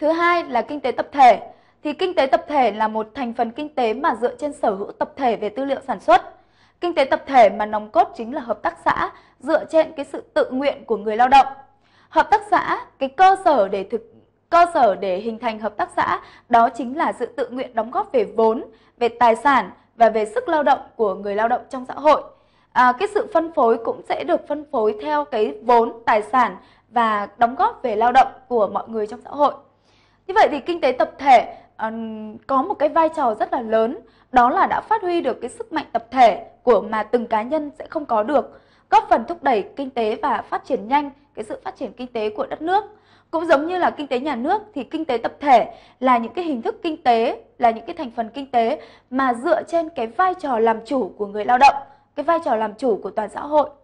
Thứ hai là kinh tế tập thể. Thì kinh tế tập thể là một thành phần kinh tế mà dựa trên sở hữu tập thể về tư liệu sản xuất. Kinh tế tập thể mà nòng cốt chính là hợp tác xã dựa trên cái sự tự nguyện của người lao động. Hợp tác xã, cái cơ sở để thực cơ sở để hình thành hợp tác xã đó chính là sự tự nguyện đóng góp về vốn, về tài sản và về sức lao động của người lao động trong xã hội. À, cái sự phân phối cũng sẽ được phân phối theo cái vốn, tài sản và đóng góp về lao động của mọi người trong xã hội. Như vậy thì kinh tế tập thể uh, có một cái vai trò rất là lớn, đó là đã phát huy được cái sức mạnh tập thể của mà từng cá nhân sẽ không có được, góp phần thúc đẩy kinh tế và phát triển nhanh cái sự phát triển kinh tế của đất nước. Cũng giống như là kinh tế nhà nước thì kinh tế tập thể là những cái hình thức kinh tế, là những cái thành phần kinh tế mà dựa trên cái vai trò làm chủ của người lao động, cái vai trò làm chủ của toàn xã hội